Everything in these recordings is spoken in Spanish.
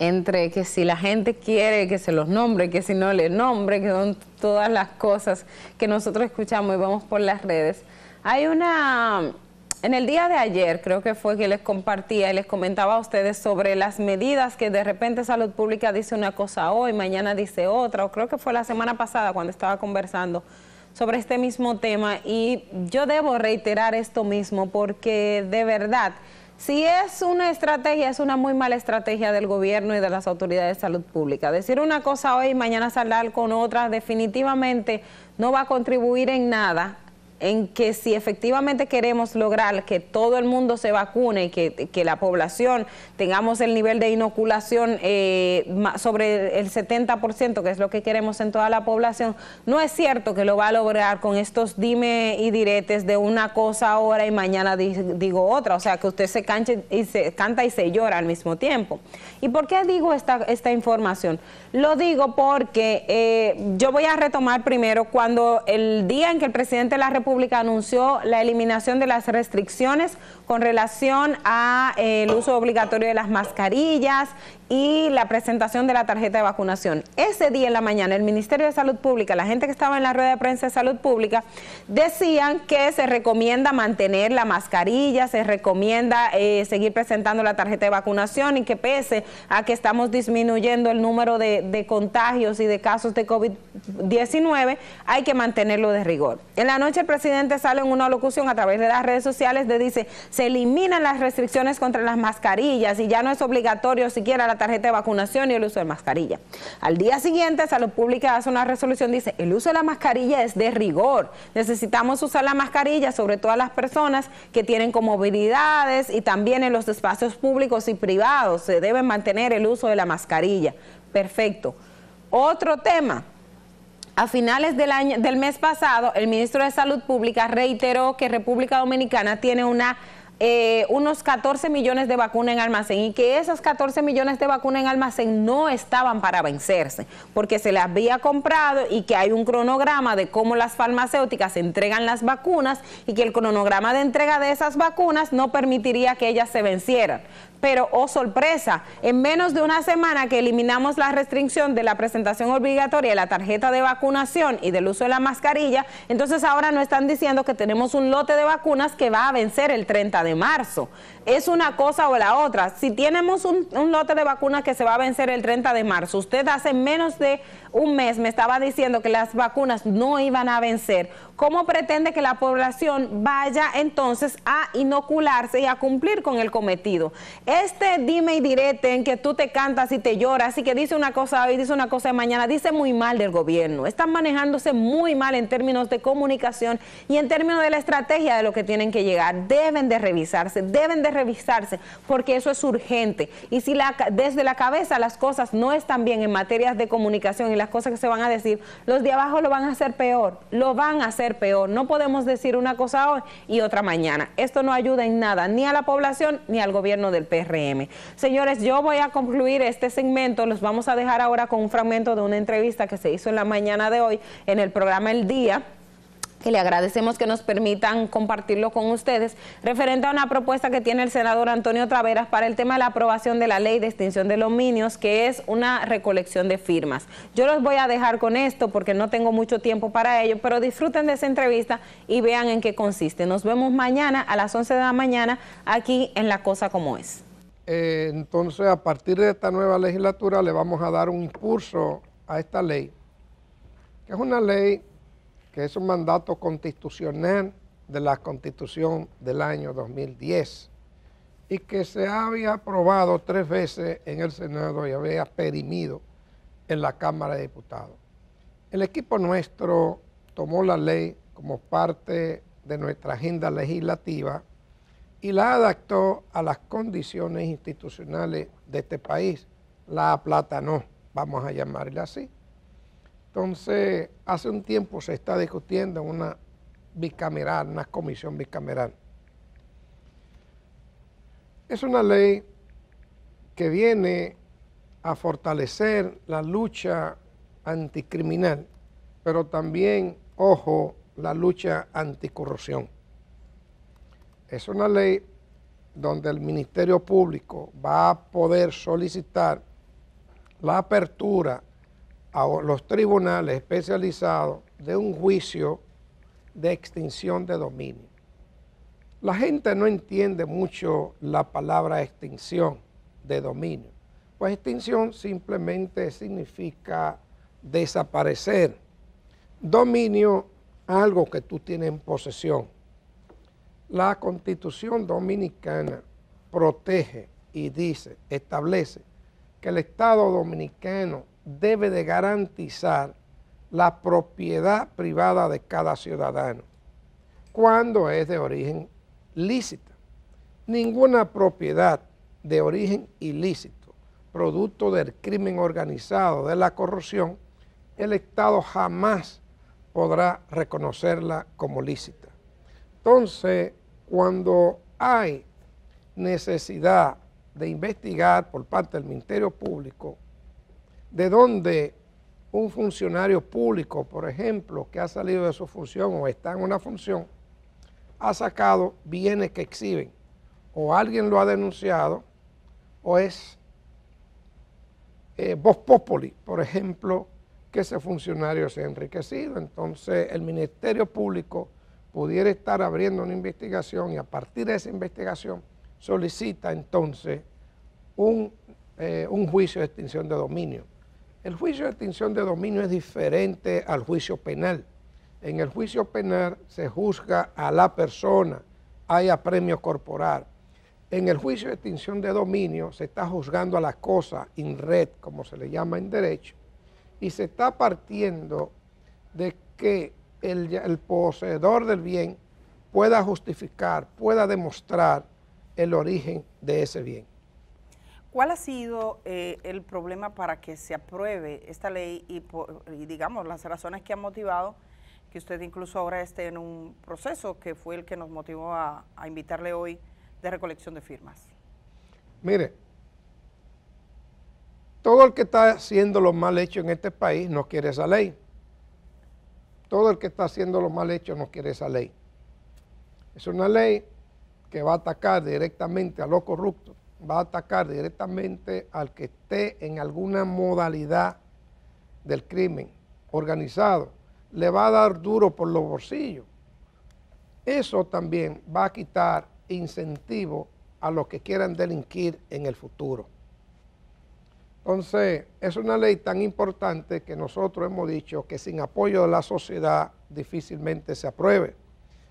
entre que si la gente quiere que se los nombre, que si no le nombre, que son todas las cosas que nosotros escuchamos y vamos por las redes. Hay una, en el día de ayer creo que fue que les compartía y les comentaba a ustedes sobre las medidas que de repente Salud Pública dice una cosa hoy, mañana dice otra, o creo que fue la semana pasada cuando estaba conversando sobre este mismo tema y yo debo reiterar esto mismo porque de verdad si es una estrategia, es una muy mala estrategia del gobierno y de las autoridades de salud pública. Decir una cosa hoy y mañana saldar con otra definitivamente no va a contribuir en nada en que si efectivamente queremos lograr que todo el mundo se vacune y que, la población tengamos el nivel de inoculación eh, sobre el 70%, que es lo que queremos en toda la población, no es cierto que lo va a lograr con estos dime y diretes de una cosa ahora y mañana digo otra, o sea que usted se, canche y se canta y se llora al mismo tiempo. ¿Y por qué digo esta, esta información? Lo digo porque eh, yo voy a retomar primero cuando el día en que el presidente de la República Pública anunció la eliminación de las restricciones con relación a eh, el uso obligatorio de las mascarillas y la presentación de la tarjeta de vacunación. Ese día en la mañana, el Ministerio de Salud Pública, la gente que estaba en la rueda de prensa de Salud Pública, decían que se recomienda mantener la mascarilla, se recomienda eh, seguir presentando la tarjeta de vacunación y que pese a que estamos disminuyendo el número de, contagios y de casos de COVID-19, hay que mantenerlo de rigor. En la noche el presidente sale en una locución a través de las redes sociales de dice, se eliminan las restricciones contra las mascarillas y ya no es obligatorio siquiera la tarjeta de vacunación y el uso de mascarilla. Al día siguiente, Salud Pública hace una resolución, dice, el uso de la mascarilla es de rigor. Necesitamos usar la mascarilla, sobre todo las personas que tienen comodidades y también en los espacios públicos y privados se debe mantener el uso de la mascarilla. Perfecto. Otro tema, a finales del, mes pasado, el ministro de Salud Pública reiteró que República Dominicana tiene eh, unos 14 millones de vacunas en almacén y que esas 14 millones de vacunas en almacén no estaban para vencerse, porque se las había comprado y que hay un cronograma de cómo las farmacéuticas entregan las vacunas y que el cronograma de entrega de esas vacunas no permitiría que ellas se vencieran pero oh sorpresa, en menos de una semana que eliminamos la restricción de la presentación obligatoria de la tarjeta de vacunación y del uso de la mascarilla, entonces ahora nos están diciendo que tenemos un lote de vacunas que va a vencer el 30 de marzo. Es una cosa o la otra. Si tenemos un, un lote de vacunas que se va a vencer el 30 de marzo, usted hace menos de un mes me estaba diciendo que las vacunas no iban a vencer, ¿cómo pretende que la población vaya entonces a inocularse y a cumplir con el cometido? Este dime y direte en que tú te cantas y te lloras y que dice una cosa hoy, dice una cosa mañana, dice muy mal del gobierno. Están manejándose muy mal en términos de comunicación y en términos de la estrategia de lo que tienen que llegar. Deben de revisarse, deben de revisarse, porque eso es urgente. Y si desde la cabeza las cosas no están bien en materias de comunicación y las cosas que se van a decir, los de abajo lo van a hacer peor, lo van a hacer peor. No podemos decir una cosa hoy y otra mañana. Esto no ayuda en nada, ni a la población ni al gobierno del país. Señores, yo voy a concluir este segmento, los vamos a dejar ahora con un fragmento de una entrevista que se hizo en la mañana de hoy en el programa El Día que le agradecemos que nos permitan compartirlo con ustedes, referente a una propuesta que tiene el senador Antonio Traveras para el tema de la aprobación de la ley de extinción de dominios, que es una recolección de firmas. Yo los voy a dejar con esto porque no tengo mucho tiempo para ello, pero disfruten de esa entrevista y vean en qué consiste. Nos vemos mañana a las 11 de la mañana aquí en La Cosa Como Es. Eh, entonces, a partir de esta nueva legislatura le vamos a dar un impulso a esta ley, que es una ley que es un mandato constitucional de la Constitución del año 2010 y que se había aprobado tres veces en el Senado y había perimido en la Cámara de Diputados. El equipo nuestro tomó la ley como parte de nuestra agenda legislativa y la adaptó a las condiciones institucionales de este país, la aplatanó, vamos a llamarle así. Entonces, hace un tiempo se está discutiendo una bicameral, una comisión bicameral. Es una ley que viene a fortalecer la lucha anticriminal, pero también, ojo, la lucha anticorrupción. Es una ley donde el Ministerio Público va a poder solicitar la apertura a los tribunales especializados de un juicio de extinción de dominio. La gente no entiende mucho la palabra extinción de dominio, pues extinción simplemente significa desaparecer. Dominio, algo que tú tienes en posesión la constitución dominicana protege y dice, establece que el Estado dominicano debe de garantizar la propiedad privada de cada ciudadano cuando es de origen lícita. Ninguna propiedad de origen ilícito, producto del crimen organizado, de la corrupción, el Estado jamás podrá reconocerla como lícita. Entonces, cuando hay necesidad de investigar por parte del Ministerio Público de dónde un funcionario público, por ejemplo, que ha salido de su función o está en una función, ha sacado bienes que exhiben, o alguien lo ha denunciado, o es eh, Voz Populi, por ejemplo, que ese funcionario se ha enriquecido. Entonces, el Ministerio Público pudiera estar abriendo una investigación y a partir de esa investigación solicita entonces eh, un, juicio de extinción de dominio. El juicio de extinción de dominio es diferente al juicio penal. En el juicio penal se juzga a la persona, hay premio corporal. En el juicio de extinción de dominio se está juzgando a la cosa en red, como se le llama en derecho, y se está partiendo de que el, poseedor del bien pueda justificar, pueda demostrar el origen de ese bien. ¿Cuál ha sido eh, el problema para que se apruebe esta ley y, digamos las razones que han motivado que usted incluso ahora esté en un proceso que fue el que nos motivó a invitarle hoy de recolección de firmas? Mire, todo el que está haciendo lo mal hecho en este país no quiere esa ley todo el que está haciendo lo mal hecho no quiere esa ley. Es una ley que va a atacar directamente a los corruptos, va a atacar directamente al que esté en alguna modalidad del crimen organizado, le va a dar duro por los bolsillos. Eso también va a quitar incentivo a los que quieran delinquir en el futuro. Entonces, es una ley tan importante que nosotros hemos dicho que sin apoyo de la sociedad difícilmente se apruebe.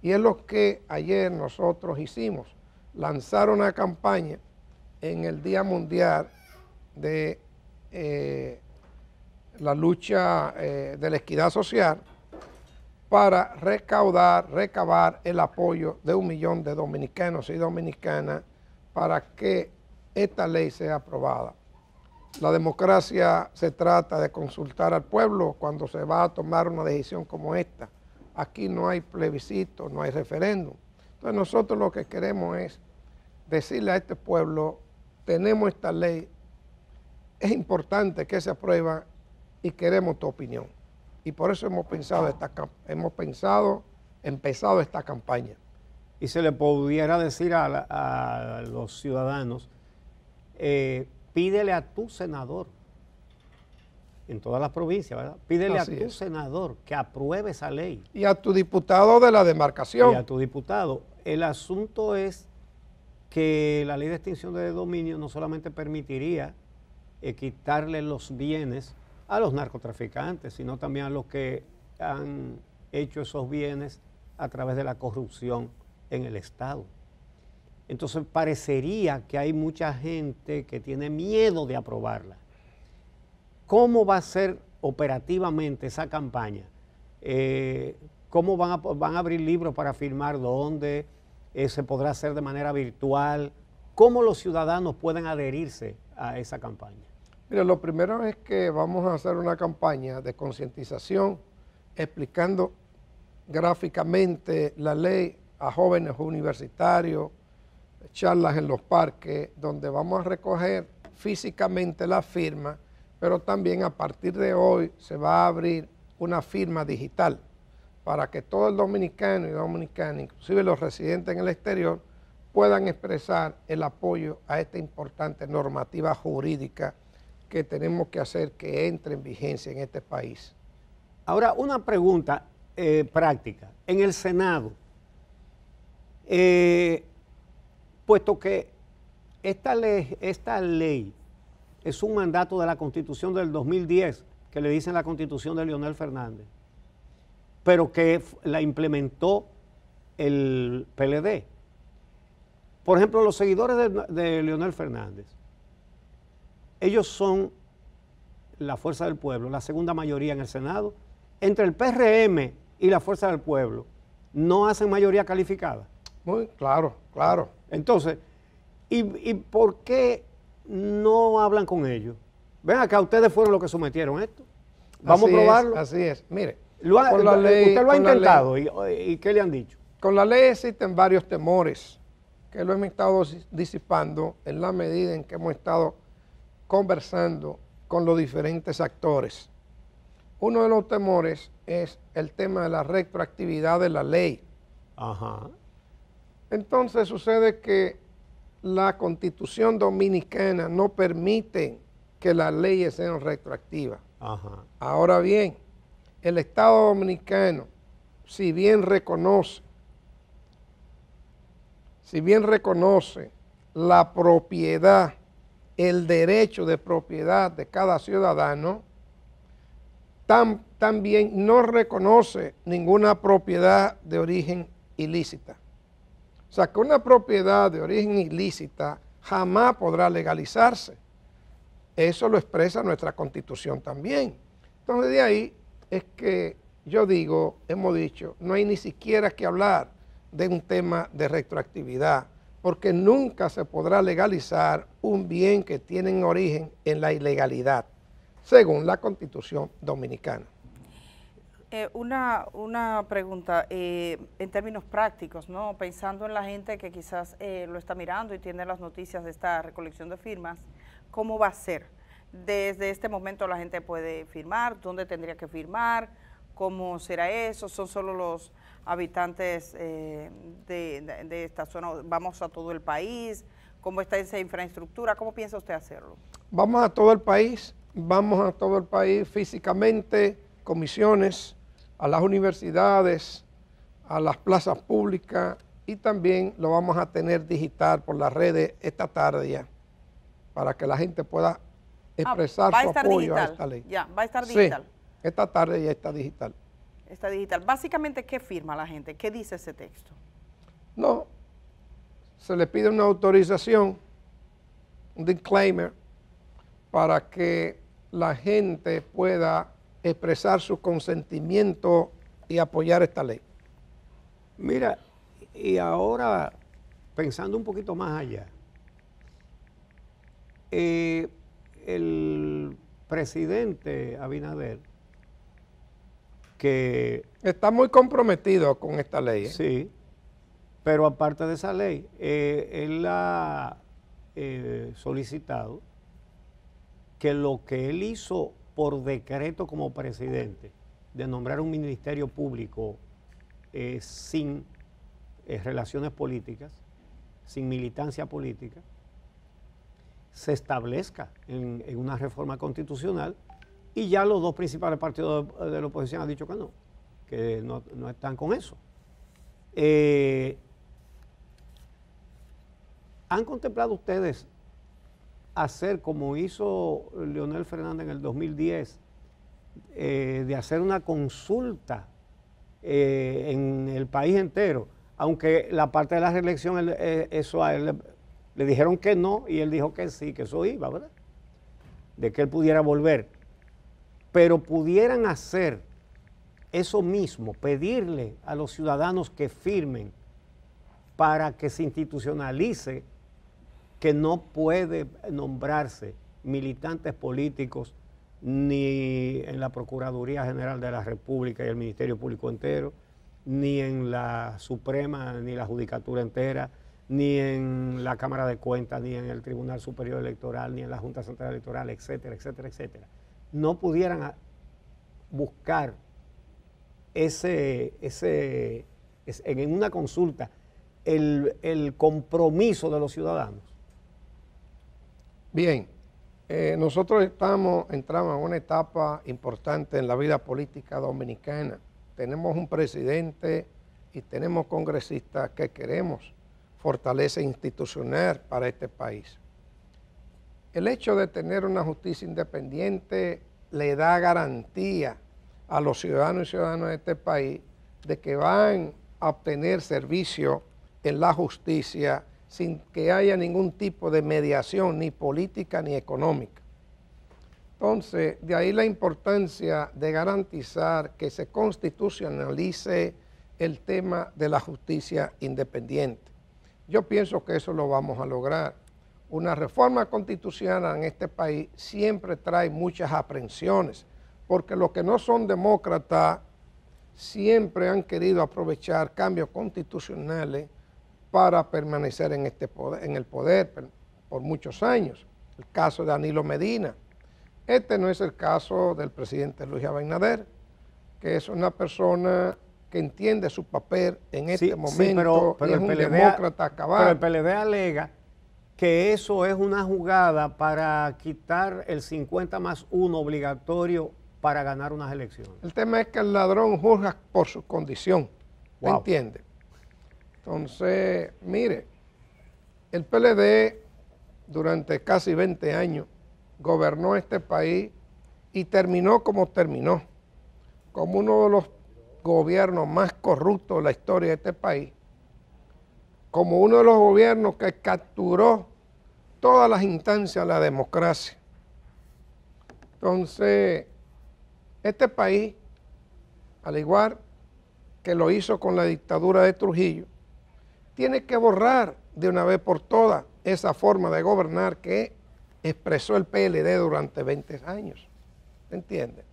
Y es lo que ayer nosotros hicimos, lanzar una campaña en el Día Mundial de eh, la lucha eh, de la equidad social para recaudar, recabar el apoyo de un millón de dominicanos y dominicanas para que esta ley sea aprobada. La democracia se trata de consultar al pueblo cuando se va a tomar una decisión como esta. Aquí no hay plebiscito, no hay referéndum. Entonces nosotros lo que queremos es decirle a este pueblo, tenemos esta ley, es importante que se aprueba y queremos tu opinión. Y por eso hemos pensado esta, hemos pensado, empezado esta campaña. Y se le pudiera decir a, los ciudadanos, eh, pídele a tu senador, en todas las provincias, ¿verdad? Pídele a tu senador que apruebe esa ley. Y a tu diputado de la demarcación. Y a tu diputado. El asunto es que la ley de extinción de dominio no solamente permitiría quitarle los bienes a los narcotraficantes, sino también a los que han hecho esos bienes a través de la corrupción en el Estado. Entonces parecería que hay mucha gente que tiene miedo de aprobarla. ¿Cómo va a ser operativamente esa campaña? Eh, ¿Cómo van a, abrir libros para firmar? ¿Dónde? Eh, ¿Se podrá hacer de manera virtual? ¿Cómo los ciudadanos pueden adherirse a esa campaña? Mira, lo primero es que vamos a hacer una campaña de concientización explicando gráficamente la ley a jóvenes universitarios, charlas en los parques, donde vamos a recoger físicamente la firma, pero también a partir de hoy se va a abrir una firma digital para que todo el dominicano y dominicana, inclusive los residentes en el exterior, puedan expresar el apoyo a esta importante normativa jurídica que tenemos que hacer que entre en vigencia en este país. Ahora, una pregunta eh, práctica. En el Senado, eh, puesto que esta ley, es un mandato de la constitución del 2010, que le dicen la constitución de Leonel Fernández, pero que la implementó el PLD. Por ejemplo, los seguidores de, de Leonel Fernández, ellos son la fuerza del pueblo, la segunda mayoría en el Senado, entre el PRM y la fuerza del pueblo, no hacen mayoría calificada. Muy claro, claro. Entonces, ¿y, por qué no hablan con ellos? Ven acá, ustedes fueron los que sometieron esto. Vamos a probarlo. así es. Mire, usted lo ha intentado y, y, qué le han dicho. Con la ley existen varios temores que lo hemos estado disipando en la medida en que hemos estado conversando con los diferentes actores. Uno de los temores es el tema de la retroactividad de la ley. Ajá. Entonces sucede que la constitución dominicana no permite que las leyes sean retroactivas. Ahora bien, el Estado dominicano, si bien reconoce, si bien reconoce la propiedad, el derecho de propiedad de cada ciudadano, también no reconoce ninguna propiedad de origen ilícita. O sea, que una propiedad de origen ilícita jamás podrá legalizarse. Eso lo expresa nuestra constitución también. Entonces de ahí es que yo digo, hemos dicho, no hay ni siquiera que hablar de un tema de retroactividad, porque nunca se podrá legalizar un bien que tiene origen en la ilegalidad, según la constitución dominicana. Eh, una, una, pregunta eh, en términos prácticos, ¿no? pensando en la gente que quizás eh, lo está mirando y tiene las noticias de esta recolección de firmas, ¿cómo va a ser? Desde este momento la gente puede firmar, ¿dónde tendría que firmar? ¿Cómo será eso? ¿Son solo los habitantes de, de esta zona? ¿Vamos a todo el país? ¿Cómo está esa infraestructura? ¿Cómo piensa usted hacerlo? Vamos a todo el país, vamos a todo el país físicamente, comisiones a las universidades, a las plazas públicas y también lo vamos a tener digital por las redes esta tarde ya, para que la gente pueda ah, expresar su apoyo a esta ley. Ya, va a estar digital. esta tarde ya está digital. Está digital. Básicamente, ¿qué firma la gente? ¿Qué dice ese texto? No, se le pide una autorización, un disclaimer, para que la gente pueda expresar su consentimiento y apoyar esta ley. Mira, y ahora pensando un poquito más allá, eh, el presidente Abinader, que... Está muy comprometido con esta ley. ¿eh? Sí, pero aparte de esa ley, eh, él ha solicitado que lo que él hizo por decreto como presidente de nombrar un ministerio público eh, sin eh, relaciones políticas, sin militancia política, se establezca en, una reforma constitucional y ya los dos principales partidos de, la oposición han dicho que no, que no, están con eso. Eh, ¿Han contemplado ustedes hacer como hizo Leonel Fernández en el 2010, eh, de hacer una consulta eh, en el país entero, aunque la parte de la reelección, eh, eso a él le, le, dijeron que no y él dijo que sí, que eso iba, ¿verdad? De que él pudiera volver. Pero pudieran hacer eso mismo, pedirle a los ciudadanos que firmen para que se institucionalice que no puede nombrarse militantes políticos ni en la Procuraduría General de la República y el Ministerio Público entero, ni en la Suprema, ni la Judicatura entera, ni en la Cámara de Cuentas, ni en el Tribunal Superior Electoral, ni en la Junta Central Electoral, etcétera, etcétera, etcétera. No pudieran ah, buscar ese, ese, en una consulta el, el compromiso de los ciudadanos Bien, eh, nosotros estamos, entramos en una etapa importante en la vida política dominicana. Tenemos un presidente y tenemos congresistas que queremos fortalecer institucional para este país. El hecho de tener una justicia independiente le da garantía a los ciudadanos y ciudadanas de este país de que van a obtener servicio en la justicia sin que haya ningún tipo de mediación, ni política ni económica. Entonces, de ahí la importancia de garantizar que se constitucionalice el tema de la justicia independiente. Yo pienso que eso lo vamos a lograr. Una reforma constitucional en este país siempre trae muchas aprensiones, porque los que no son demócratas siempre han querido aprovechar cambios constitucionales para permanecer en, este poder, en el poder por muchos años. El caso de Danilo Medina. Este no es el caso del presidente Luis Abinader, que es una persona que entiende su papel en este momento pero, el PLD, Pero el PLD alega que eso es una jugada para quitar el 50 más 1 obligatorio para ganar unas elecciones. El tema es que el ladrón juzga por su condición, wow. ¿entiende? Entonces, mire, el PLD durante casi 20 años gobernó este país y terminó como terminó, como uno de los gobiernos más corruptos de la historia de este país, como uno de los gobiernos que capturó todas las instancias de la democracia. Entonces, este país, al igual que lo hizo con la dictadura de Trujillo, tiene que borrar de una vez por todas esa forma de gobernar que expresó el PLD durante 20 años. entiende?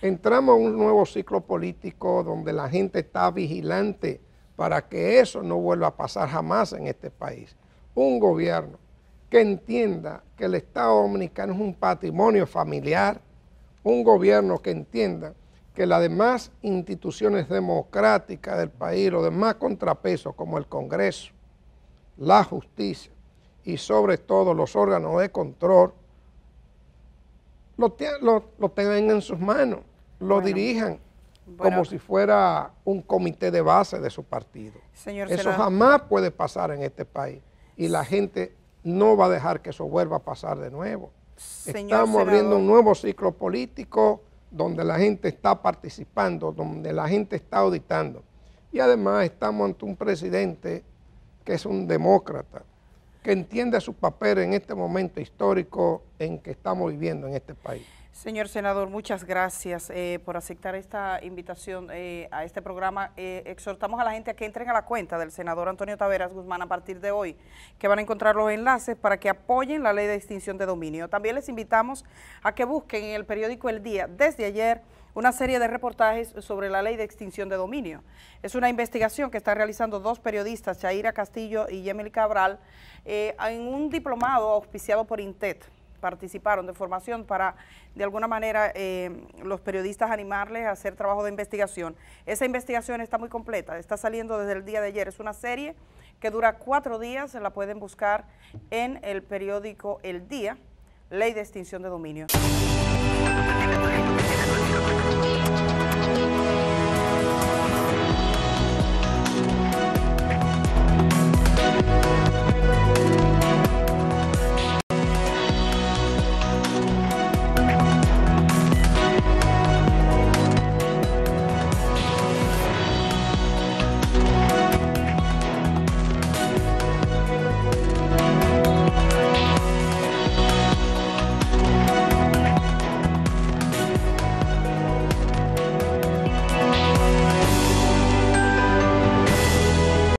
Entramos a un nuevo ciclo político donde la gente está vigilante para que eso no vuelva a pasar jamás en este país. Un gobierno que entienda que el Estado Dominicano es un patrimonio familiar, un gobierno que entienda que las demás instituciones democráticas del país, los demás contrapesos como el Congreso, la justicia y sobre todo los órganos de control, lo, lo, tengan en sus manos, lo dirijan como si fuera un comité de base de su partido. eso jamás puede pasar en este país y la gente no va a dejar que eso vuelva a pasar de nuevo. Estamos abriendo un nuevo ciclo político donde la gente está participando, donde la gente está auditando. Y además estamos ante un presidente que es un demócrata, que entiende su papel en este momento histórico en que estamos viviendo en este país. Señor senador, muchas gracias eh, por aceptar esta invitación eh, a este programa. Eh, exhortamos a la gente a que entren a la cuenta del senador Antonio Taveras Guzmán a partir de hoy, que van a encontrar los enlaces para que apoyen la ley de extinción de dominio. También les invitamos a que busquen en el periódico El Día, desde ayer, una serie de reportajes sobre la ley de extinción de dominio. Es una investigación que están realizando dos periodistas, Chaira Castillo y Yemil Cabral, en un diplomado auspiciado por INTET participaron de formación para, de alguna manera, eh, los periodistas animarles a hacer trabajo de investigación. Esa investigación está muy completa, está saliendo desde el día de ayer. Es una serie que dura cuatro días, se la pueden buscar en el periódico El Día, Ley de Extinción de Dominio.